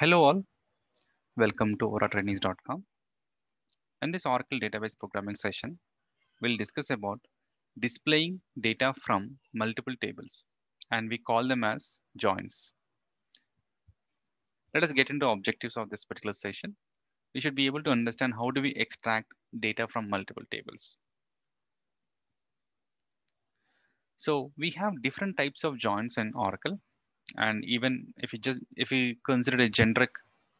Hello all, welcome to oratrainings.com. In this Oracle database programming session, we'll discuss about displaying data from multiple tables and we call them as joins. Let us get into objectives of this particular session. We should be able to understand how do we extract data from multiple tables. So we have different types of joins in Oracle and even if you just if you consider a generic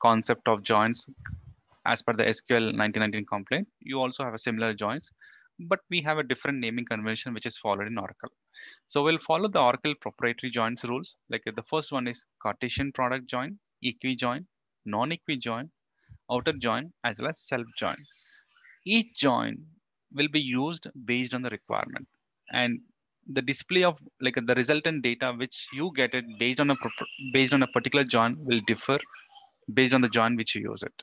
concept of joins as per the SQL 1919 complaint, you also have a similar joins, but we have a different naming convention which is followed in Oracle. So we'll follow the Oracle proprietary joins rules. Like the first one is Cartesian product join, equi join, non-equi join, outer join, as well as self join. Each join will be used based on the requirement. And the display of like the resultant data which you get it based on a based on a particular join will differ based on the join which you use it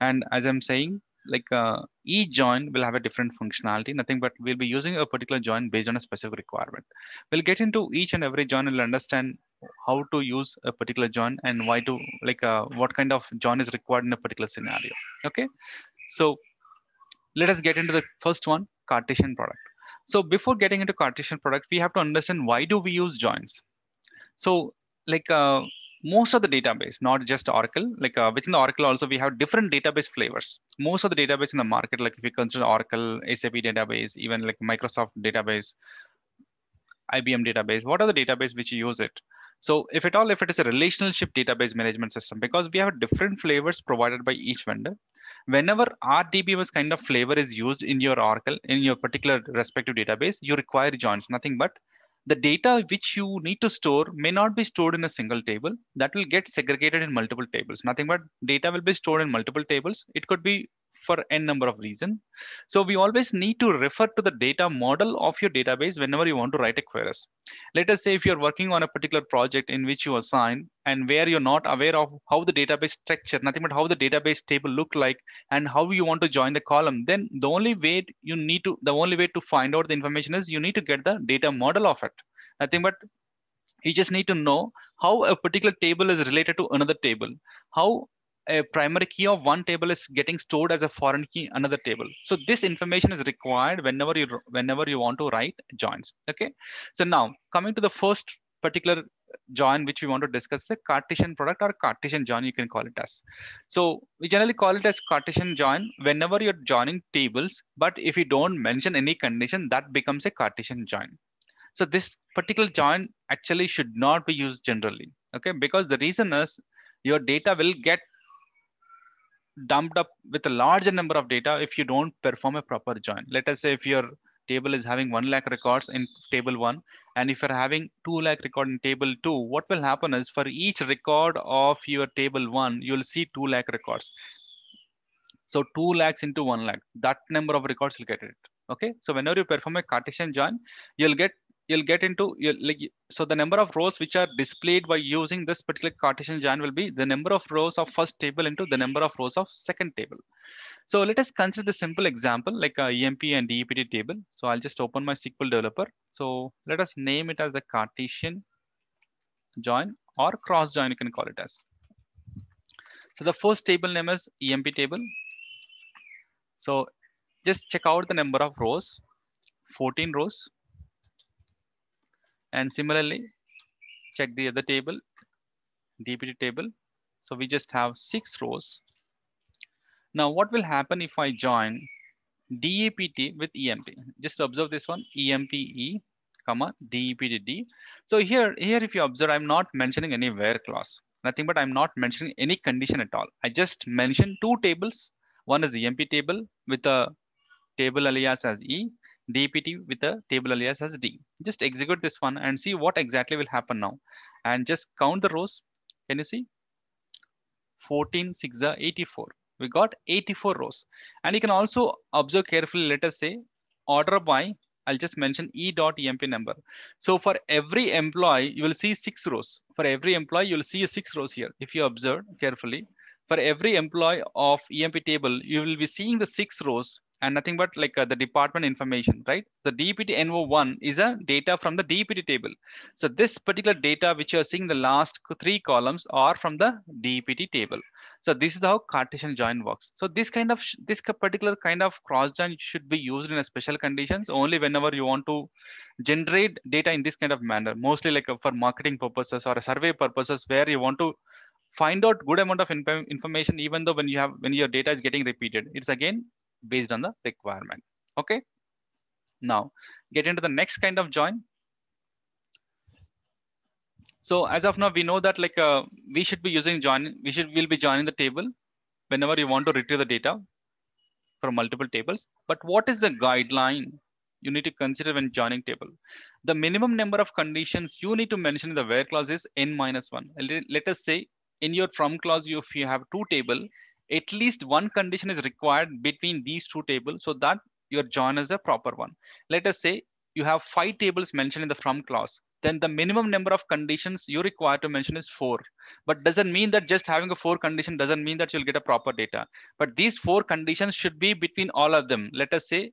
and as i'm saying like uh, each join will have a different functionality nothing but we'll be using a particular join based on a specific requirement we'll get into each and every join and we'll understand how to use a particular join and why to like uh, what kind of join is required in a particular scenario okay so let us get into the first one cartesian product so before getting into Cartesian product, we have to understand why do we use joins? So like uh, most of the database, not just Oracle, like uh, within the Oracle also, we have different database flavors. Most of the database in the market, like if you consider Oracle, SAP database, even like Microsoft database, IBM database, what are the database which you use it? So if at all, if it is a relationship database management system, because we have different flavors provided by each vendor whenever RDBMS kind of flavor is used in your Oracle, in your particular respective database, you require joins, nothing but the data which you need to store may not be stored in a single table that will get segregated in multiple tables nothing but data will be stored in multiple tables it could be for n number of reason, So we always need to refer to the data model of your database whenever you want to write a queries. Let us say if you're working on a particular project in which you assign and where you're not aware of how the database structure, nothing but how the database table look like and how you want to join the column, then the only way you need to, the only way to find out the information is you need to get the data model of it. Nothing but you just need to know how a particular table is related to another table how a primary key of one table is getting stored as a foreign key another table. So this information is required whenever you whenever you want to write joins. Okay. So now coming to the first particular join which we want to discuss the Cartesian product or Cartesian join you can call it as. So we generally call it as Cartesian join whenever you're joining tables, but if you don't mention any condition that becomes a Cartesian join. So this particular join actually should not be used generally. Okay, because the reason is your data will get dumped up with a larger number of data if you don't perform a proper join. Let us say if your table is having 1 lakh records in table 1 and if you're having 2 lakh record in table 2 what will happen is for each record of your table 1 you'll see 2 lakh records so 2 lakhs into 1 lakh that number of records will get it okay so whenever you perform a cartesian join you'll get you'll get into like so the number of rows which are displayed by using this particular Cartesian join will be the number of rows of first table into the number of rows of second table. So let us consider the simple example like a EMP and DEPT table. So I'll just open my SQL developer. So let us name it as the Cartesian join or cross join you can call it as. So the first table name is EMP table. So just check out the number of rows, 14 rows. And similarly, check the other table, DBT table. So we just have six rows. Now what will happen if I join DEPT with EMT? Just observe this one, EMPE, comma, DEPTD. So here, here if you observe, I'm not mentioning any where clause, nothing but I'm not mentioning any condition at all. I just mentioned two tables. One is EMP table with a table alias as E DPT with the table alias as D. Just execute this one and see what exactly will happen now. And just count the rows. Can you see? 14, 6, uh, 84. We got 84 rows. And you can also observe carefully, let us say, order by, I'll just mention E dot EMP number. So for every employee, you will see six rows. For every employee, you'll see six rows here. If you observe carefully, for every employee of EMP table, you will be seeing the six rows and nothing but like uh, the department information, right? The DPT NO1 is a data from the DPT table. So this particular data which you're seeing the last three columns are from the DPT table. So this is how Cartesian join works. So this kind of this particular kind of cross join should be used in special conditions only whenever you want to generate data in this kind of manner, mostly like uh, for marketing purposes or survey purposes where you want to find out good amount of information even though when you have when your data is getting repeated it's again based on the requirement. Okay. Now get into the next kind of join. So as of now, we know that like uh, we should be using join, we should will be joining the table whenever you want to retrieve the data from multiple tables. But what is the guideline you need to consider when joining table? The minimum number of conditions you need to mention in the where clause is n minus one. Let us say in your from clause, if you have two table, at least one condition is required between these two tables so that your join is a proper one. Let us say you have five tables mentioned in the from clause then the minimum number of conditions you require to mention is four but doesn't mean that just having a four condition doesn't mean that you'll get a proper data but these four conditions should be between all of them let us say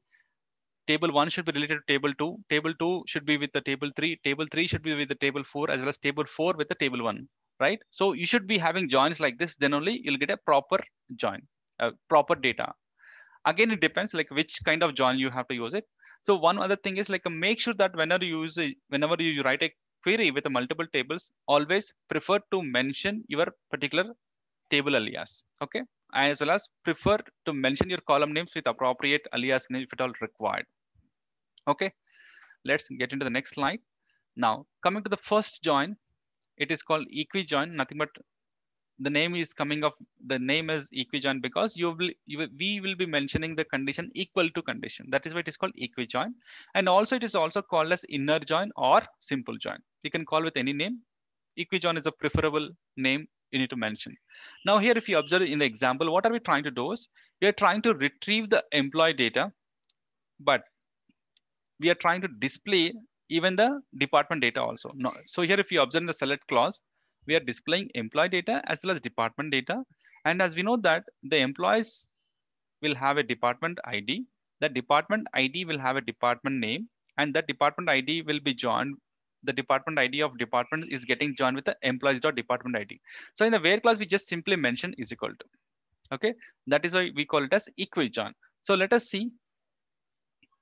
table one should be related to table two table two should be with the table three table three should be with the table four as well as table four with the table one right? So you should be having joins like this, then only you'll get a proper join, uh, proper data. Again, it depends like which kind of join you have to use it. So one other thing is like make sure that whenever you use, a, whenever you write a query with multiple tables, always prefer to mention your particular table alias, okay? As well as prefer to mention your column names with appropriate alias name if at all required. Okay, let's get into the next slide. Now, coming to the first join, it is called equijoin nothing but the name is coming of the name is equijoin because you will, you will, we will be mentioning the condition equal to condition that is why it is called equijoin and also it is also called as inner join or simple join you can call with any name equijoin is a preferable name you need to mention now here if you observe in the example what are we trying to do is we are trying to retrieve the employee data but we are trying to display even the department data also. No. So here, if you observe the select clause, we are displaying employee data as well as department data. And as we know that the employees will have a department ID, the department ID will have a department name, and the department ID will be joined. The department ID of department is getting joined with the employees.department ID. So in the where clause, we just simply mention is equal to. Okay, that is why we call it as equal join. So let us see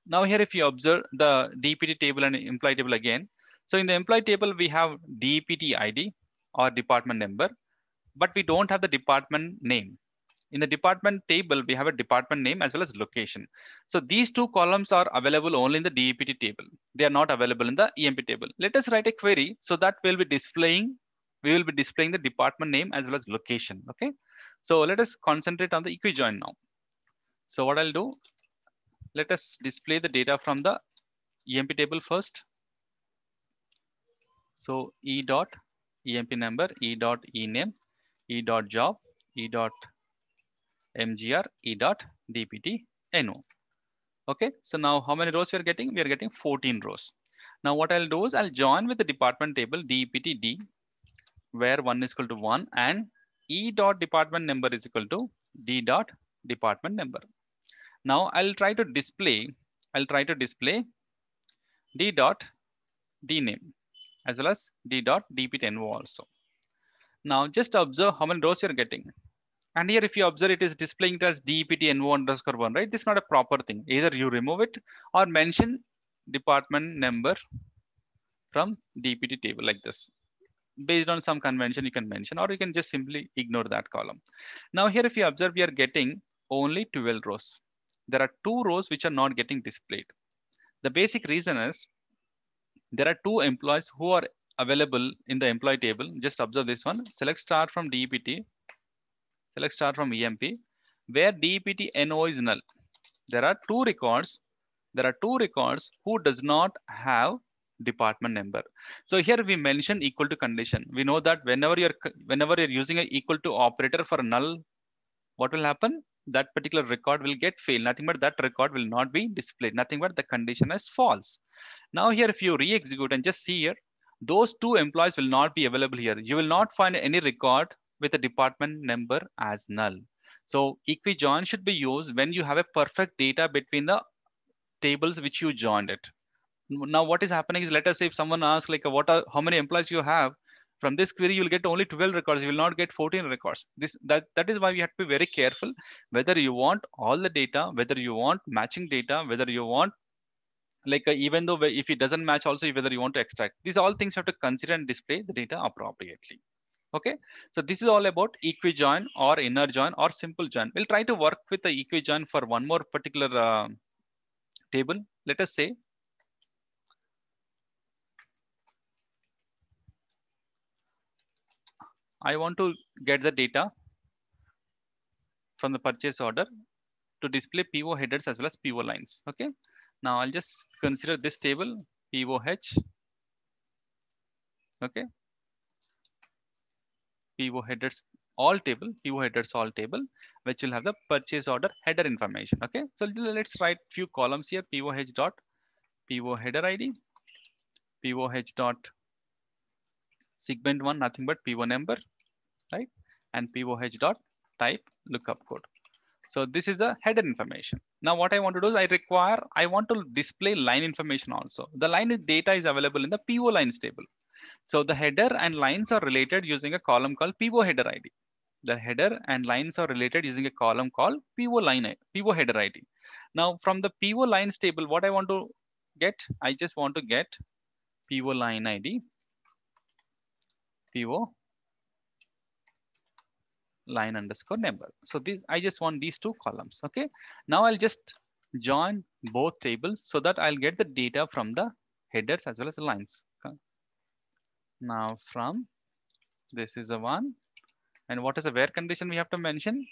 now here, if you observe the DPT table and employee table again, so in the employee table, we have DPT ID or department number, but we don't have the department name. In the department table, we have a department name as well as location. So these two columns are available only in the DEPT table. They are not available in the EMP table. Let us write a query so that we'll be displaying, we will be displaying the department name as well as location. Okay. So let us concentrate on the join now. So what I'll do, let us display the data from the EMP table first. So E dot EMP number, E dot E name, E dot job, E dot MGR, E dot DPT NO. Okay, so now how many rows we are getting? We are getting 14 rows. Now what I'll do is I'll join with the department table DPTD where one is equal to one and E dot department number is equal to D dot department number. Now I'll try to display, I'll try to display d dot d name as well as d dot dp also. Now just observe how many rows you're getting. And here, if you observe, it is displaying it as deptno underscore one, right? This is not a proper thing. Either you remove it or mention department number from dpt table like this. Based on some convention, you can mention, or you can just simply ignore that column. Now here, if you observe, we are getting only 12 rows there are two rows which are not getting displayed. The basic reason is there are two employees who are available in the employee table. Just observe this one, select start from DEPT, select start from EMP, where DEPT NO is null. There are two records. There are two records who does not have department number. So here we mention equal to condition. We know that whenever you're whenever you're using an equal to operator for null, what will happen? that particular record will get failed. Nothing but that record will not be displayed. Nothing but the condition is false. Now here, if you re-execute and just see here, those two employees will not be available here. You will not find any record with a department number as null. So equi join should be used when you have a perfect data between the tables which you joined it. Now what is happening is let us say if someone asks like what are how many employees you have, from this query, you'll get only 12 records. You will not get 14 records. This that that is why we have to be very careful whether you want all the data, whether you want matching data, whether you want like uh, even though if it doesn't match also whether you want to extract these all things you have to consider and display the data appropriately okay so this is all about equijoin or inner join or simple join we'll try to work with the join for one more particular uh, table let us say I want to get the data from the purchase order to display PO headers as well as PO lines. Okay. Now I'll just consider this table POH. Okay. PO headers all table, PO headers all table, which will have the purchase order header information. Okay. So let's write few columns here POH dot PO header ID, POH dot segment one, nothing but PO number, right? And POH dot type lookup code. So this is the header information. Now what I want to do is I require, I want to display line information also. The line data is available in the PO lines table. So the header and lines are related using a column called PO header ID. The header and lines are related using a column called PO line, PO header ID. Now from the PO lines table, what I want to get, I just want to get PO line ID PO line underscore number. So these I just want these two columns. Okay. Now I'll just join both tables so that I'll get the data from the headers as well as the lines. Okay. Now from this is the one. And what is the where condition we have to mention?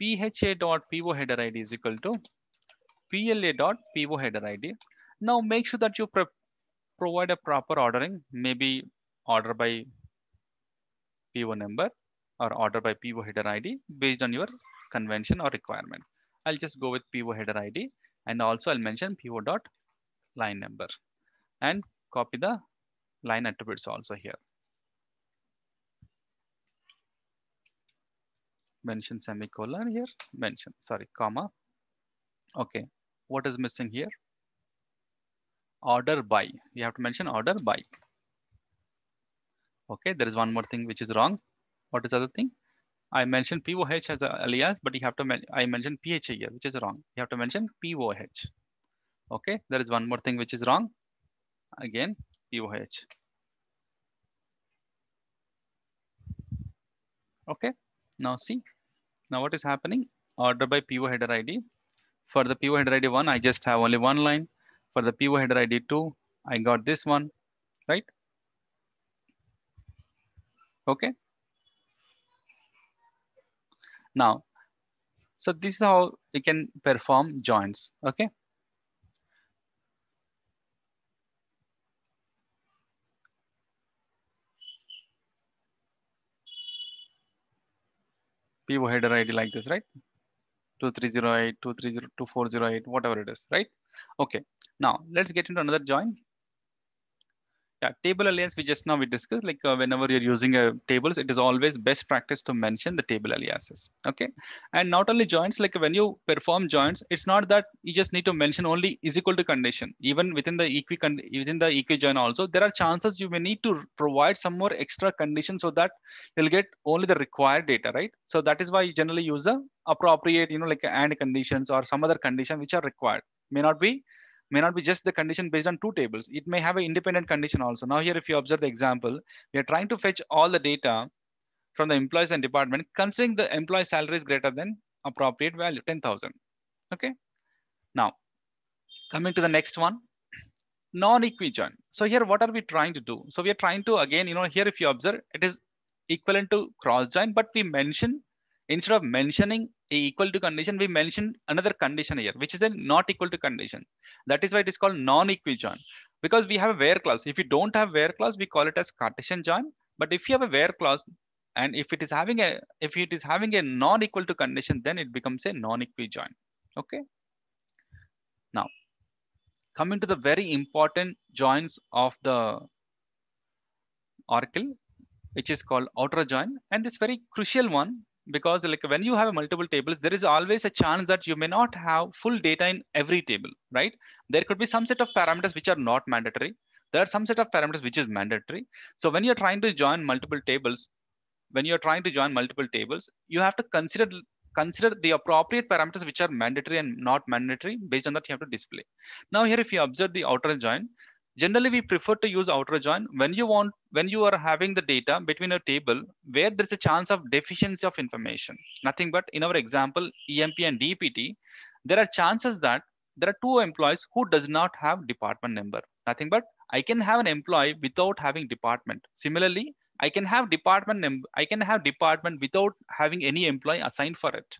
pha dot PO header ID is equal to PLA dot PO header ID. Now make sure that you provide a proper ordering, maybe order by PO number or order by PO header ID based on your convention or requirement. I'll just go with PO header ID and also I'll mention PO dot line number and copy the line attributes also here. Mention semicolon here, mention, sorry, comma. Okay, what is missing here? Order by, you have to mention order by. Okay, there is one more thing which is wrong. What is the other thing? I mentioned POH as an alias, but you have to, I mentioned PHA here, which is wrong. You have to mention POH. Okay, there is one more thing which is wrong. Again, POH. Okay, now see, now what is happening? Order by PO header ID. For the PO header ID one, I just have only one line. For the PO header ID two, I got this one, right? Okay. Now, so this is how you can perform joins. Okay. PO header ID like this, right? 2308, 2308, whatever it is, right? Okay, now let's get into another join. Yeah, table alias, we just now we discussed, like uh, whenever you're using uh, tables, it is always best practice to mention the table aliases, okay? And not only joins, like when you perform joins, it's not that you just need to mention only is equal to condition. Even within the equi within the equi join also, there are chances you may need to provide some more extra condition so that you'll get only the required data, right? So that is why you generally use the appropriate, you know, like and conditions or some other condition which are required. May not be may not be just the condition based on two tables. It may have an independent condition also. Now here, if you observe the example, we are trying to fetch all the data from the employees and department, considering the employee salary is greater than appropriate value, 10,000. Okay. Now, coming to the next one, non-equi join. So here, what are we trying to do? So we are trying to, again, you know, here, if you observe, it is equivalent to cross join, but we mention instead of mentioning a equal to condition, we mention another condition here, which is a not equal to condition. That is why it is called non-equi join because we have a where clause. If you don't have where clause, we call it as Cartesian join. But if you have a where clause, and if it is having a if it is having a non-equal to condition, then it becomes a non-equi join. Okay. Now, coming to the very important joins of the oracle, which is called outer join, and this very crucial one, because like when you have multiple tables there is always a chance that you may not have full data in every table right there could be some set of parameters which are not mandatory there are some set of parameters which is mandatory so when you're trying to join multiple tables when you're trying to join multiple tables you have to consider consider the appropriate parameters which are mandatory and not mandatory based on that you have to display now here if you observe the outer join generally we prefer to use outer join when you want when you are having the data between a table where there's a chance of deficiency of information nothing but in our example emp and dpt there are chances that there are two employees who does not have department number nothing but i can have an employee without having department similarly i can have department i can have department without having any employee assigned for it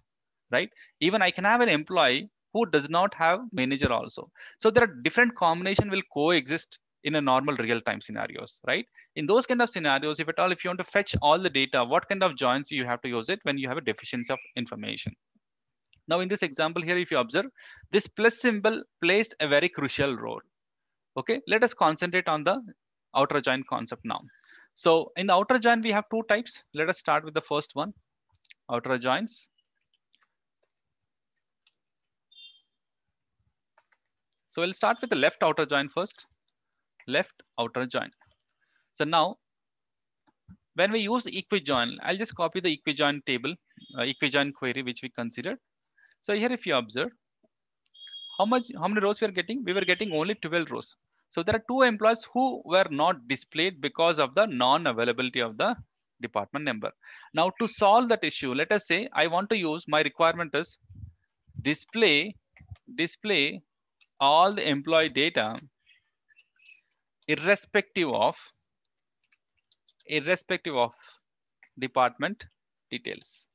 right even i can have an employee who does not have manager also. So there are different combination will coexist in a normal real-time scenarios, right? In those kind of scenarios, if at all, if you want to fetch all the data, what kind of joins you have to use it when you have a deficiency of information. Now in this example here, if you observe, this plus symbol plays a very crucial role. Okay, let us concentrate on the outer join concept now. So in the outer join, we have two types. Let us start with the first one, outer joins. So we'll start with the left outer join first, left outer join. So now when we use equijoin, I'll just copy the equijoin table, uh, equijoin query, which we considered. So here, if you observe, how much, how many rows we are getting? We were getting only 12 rows. So there are two employees who were not displayed because of the non-availability of the department number. Now to solve that issue, let us say I want to use my requirement is display, display all the employee data irrespective of irrespective of department details.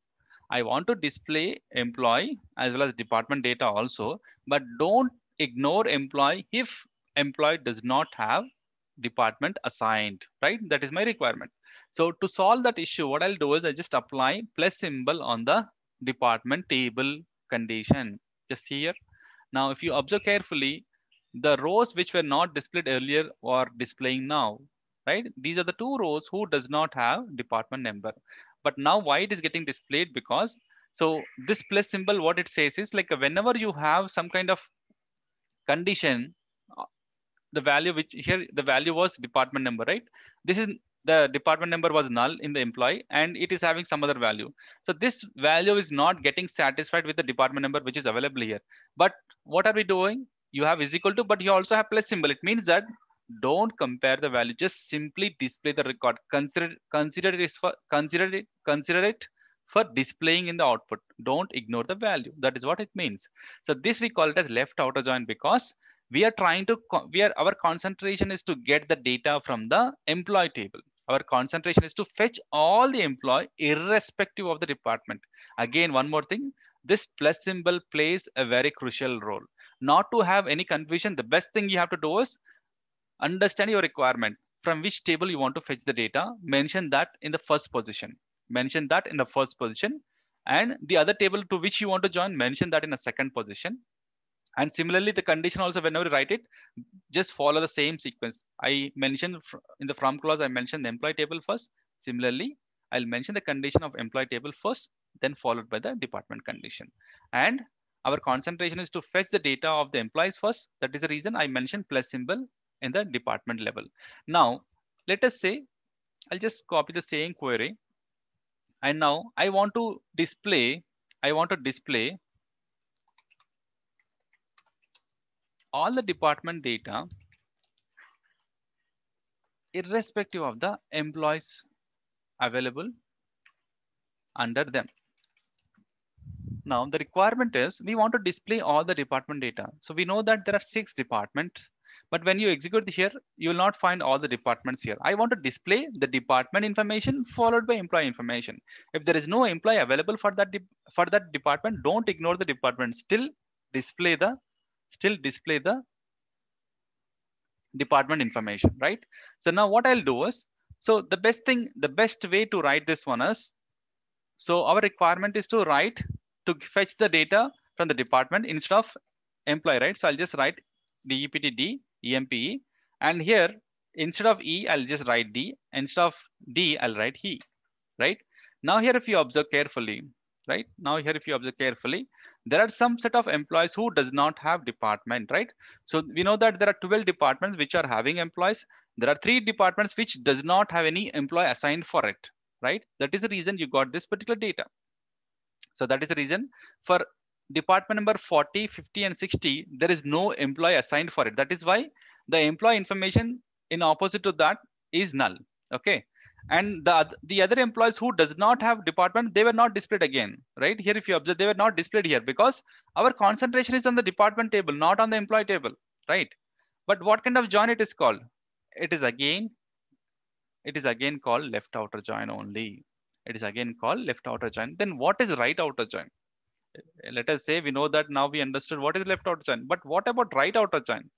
I want to display employee as well as department data also, but don't ignore employee if employee does not have department assigned, right? That is my requirement. So to solve that issue, what I'll do is I just apply plus symbol on the department table condition just here now, if you observe carefully, the rows which were not displayed earlier are displaying now, right? These are the two rows who does not have department number. But now why it is getting displayed because, so this plus symbol, what it says is like whenever you have some kind of condition, uh, the value which here, the value was department number, right? This is the department number was null in the employee and it is having some other value. So this value is not getting satisfied with the department number which is available here. But what are we doing? You have is equal to, but you also have plus symbol. It means that don't compare the value. Just simply display the record. Consider consider it for consider it consider it for displaying in the output. Don't ignore the value. That is what it means. So this we call it as left outer join because we are trying to we are our concentration is to get the data from the employee table our concentration is to fetch all the employee irrespective of the department again one more thing this plus symbol plays a very crucial role. Not to have any confusion, the best thing you have to do is understand your requirement from which table you want to fetch the data, mention that in the first position, mention that in the first position, and the other table to which you want to join, mention that in the second position. And similarly, the condition also, whenever you write it, just follow the same sequence. I mentioned in the from clause, I mentioned the employee table first. Similarly, I'll mention the condition of employee table first then followed by the department condition. And our concentration is to fetch the data of the employees first. That is the reason I mentioned plus symbol in the department level. Now, let us say, I'll just copy the same query. And now I want to display, I want to display all the department data irrespective of the employees available under them. Now the requirement is we want to display all the department data. So we know that there are six departments, but when you execute here, you will not find all the departments here. I want to display the department information followed by employee information. If there is no employee available for that for that department, don't ignore the department. Still display the still display the department information, right? So now what I'll do is, so the best thing, the best way to write this one is, so our requirement is to write to fetch the data from the department instead of employee, right? So I'll just write the EPTD, EMPE, and here instead of E, I'll just write D. Instead of D, I'll write he, right? Now here, if you observe carefully, right? Now here, if you observe carefully, there are some set of employees who does not have department, right? So we know that there are 12 departments which are having employees. There are three departments which does not have any employee assigned for it, right? That is the reason you got this particular data. So that is the reason for department number 40, 50 and 60, there is no employee assigned for it. That is why the employee information in opposite to that is null. Okay. And the, the other employees who does not have department, they were not displayed again, right? Here, if you observe, they were not displayed here because our concentration is on the department table, not on the employee table, right? But what kind of join it is called? It is again, it is again called left outer join only. It is again called left outer join. Then what is right outer join? Let us say we know that now we understood what is left outer join. But what about right outer join?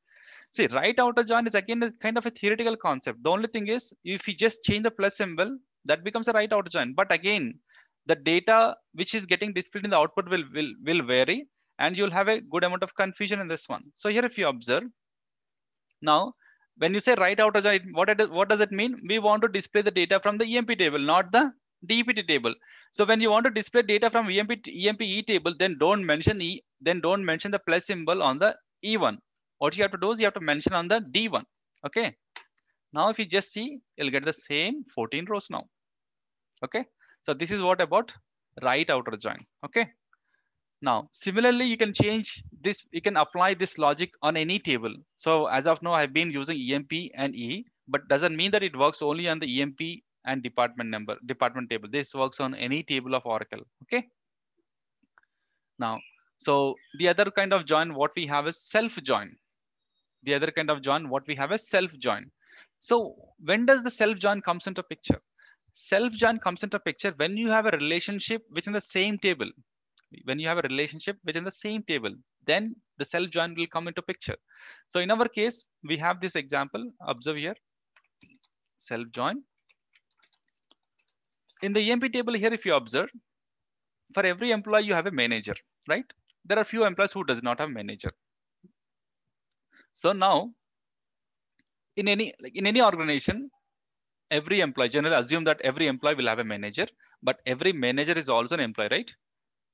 See, right outer join is again a kind of a theoretical concept. The only thing is if you just change the plus symbol, that becomes a right outer join. But again, the data which is getting displayed in the output will, will, will vary and you'll have a good amount of confusion in this one. So here if you observe, now when you say right outer join, what, it, what does it mean? We want to display the data from the EMP table, not the DEPT table. So when you want to display data from EMP, E table, then don't mention E, then don't mention the plus symbol on the E1. What you have to do is you have to mention on the D1. Okay. Now, if you just see, you'll get the same 14 rows now. Okay. So this is what about right outer join. Okay. Now, similarly, you can change this, you can apply this logic on any table. So as of now, I've been using EMP and E, but doesn't mean that it works only on the EMP and department number, department table. This works on any table of Oracle, okay? Now, so the other kind of join what we have is self join. The other kind of join what we have is self join. So when does the self join comes into picture? Self join comes into picture when you have a relationship within the same table. When you have a relationship within the same table, then the self join will come into picture. So in our case, we have this example. Observe here, self join in the EMP table here, if you observe, for every employee, you have a manager, right? There are few employees who does not have manager. So now in any, like in any organization, every employee, generally assume that every employee will have a manager, but every manager is also an employee, right?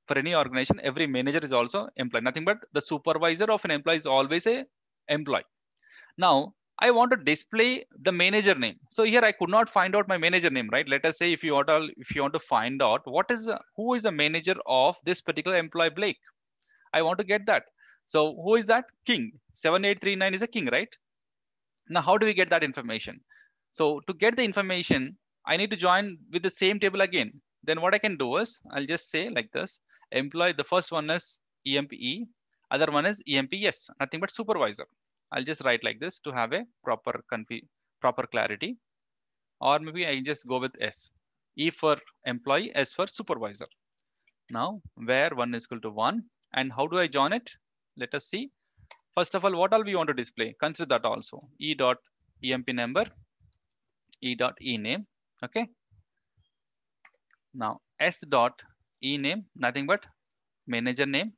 For any organization, every manager is also employee, nothing but the supervisor of an employee is always a employee. Now, I want to display the manager name. So here I could not find out my manager name, right? Let us say if you want to, if you want to find out what is who is the manager of this particular employee Blake, I want to get that. So who is that king? 7839 is a king, right? Now how do we get that information? So to get the information, I need to join with the same table again. Then what I can do is I'll just say like this: employee. The first one is EMPE, other one is EMPS. Nothing but supervisor. I'll just write like this to have a proper proper clarity. Or maybe I just go with S. E for employee, S for supervisor. Now, where 1 is equal to 1. And how do I join it? Let us see. First of all, what all we want to display? Consider that also. E dot EMP number, E dot E name. Okay. Now, S dot E name, nothing but manager name.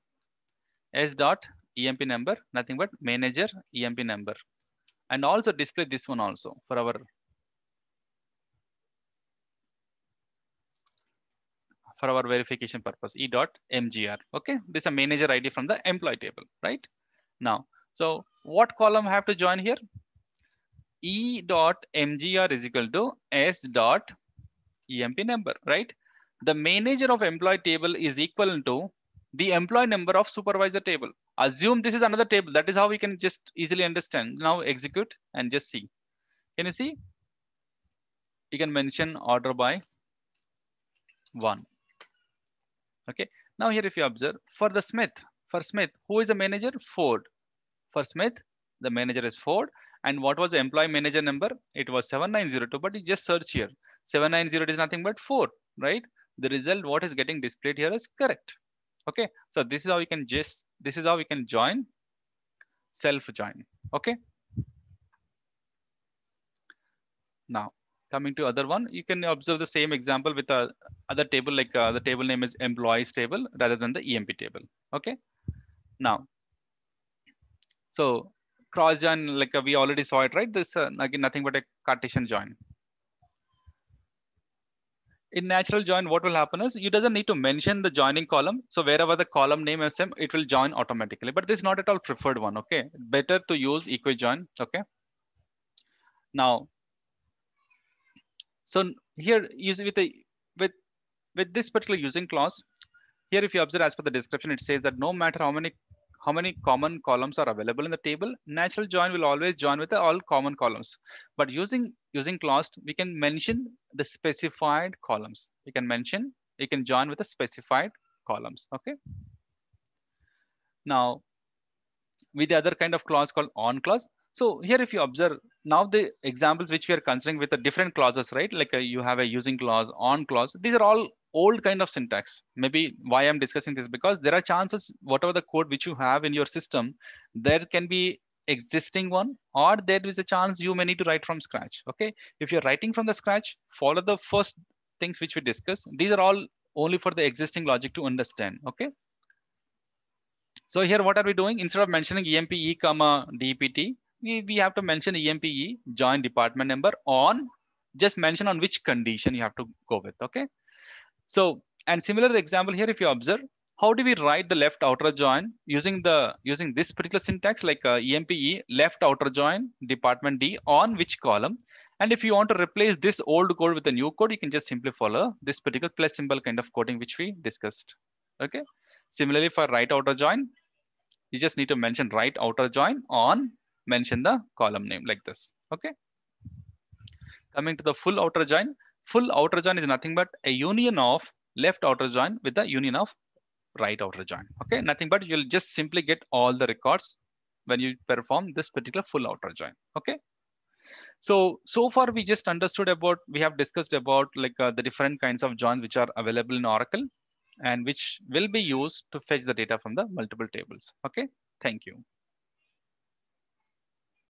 S dot EMP number, nothing but manager EMP number. And also display this one also for our for our verification purpose, E dot MGR. Okay, this is a manager ID from the employee table, right? Now, so what column I have to join here? E dot MGR is equal to S dot EMP number, right? The manager of employee table is equal to the employee number of supervisor table. Assume this is another table. That is how we can just easily understand. Now execute and just see. Can you see? You can mention order by one. Okay. Now here, if you observe for the Smith, for Smith, who is the manager? Ford. For Smith, the manager is Ford. And what was the employee manager number? It was 7902, but you just search here. 7902 is nothing but four, right? The result, what is getting displayed here is correct. Okay, so this is how we can just, this is how we can join, self join. Okay. Now coming to other one, you can observe the same example with a uh, other table, like uh, the table name is employees table rather than the EMP table. Okay. Now, so cross join, like uh, we already saw it, right? This uh, again, nothing but a Cartesian join in natural join, what will happen is you doesn't need to mention the joining column. So wherever the column name SM, it will join automatically, but this is not at all preferred one. Okay. Better to use equi join. Okay. Now, so use with the, with, with this particular using clause, here if you observe as per the description, it says that no matter how many how many common columns are available in the table. Natural join will always join with all common columns. But using using clause, we can mention the specified columns. We can mention, we can join with the specified columns. Okay. Now, with the other kind of clause called on clause. So here, if you observe now the examples which we are considering with the different clauses, right? Like a, uh, you have a using clause, on clause. These are all old kind of syntax. Maybe why I'm discussing this because there are chances, whatever the code which you have in your system, there can be existing one or there is a chance you may need to write from scratch. Okay. If you're writing from the scratch, follow the first things which we discuss. These are all only for the existing logic to understand. Okay. So here, what are we doing? Instead of mentioning EMPE comma DPT, we, we have to mention EMPE join department number on just mention on which condition you have to go with. Okay. So, and similar example here, if you observe, how do we write the left outer join using the using this particular syntax like uh, EMPE left outer join department D on which column? And if you want to replace this old code with a new code, you can just simply follow this particular plus symbol kind of coding which we discussed. Okay. Similarly, for right outer join, you just need to mention right outer join on mention the column name like this. Okay. Coming to the full outer join, full outer join is nothing but a union of left outer join with the union of right outer join. Okay, nothing but you'll just simply get all the records when you perform this particular full outer join. Okay. So, so far we just understood about, we have discussed about like uh, the different kinds of joins which are available in Oracle and which will be used to fetch the data from the multiple tables. Okay, thank you.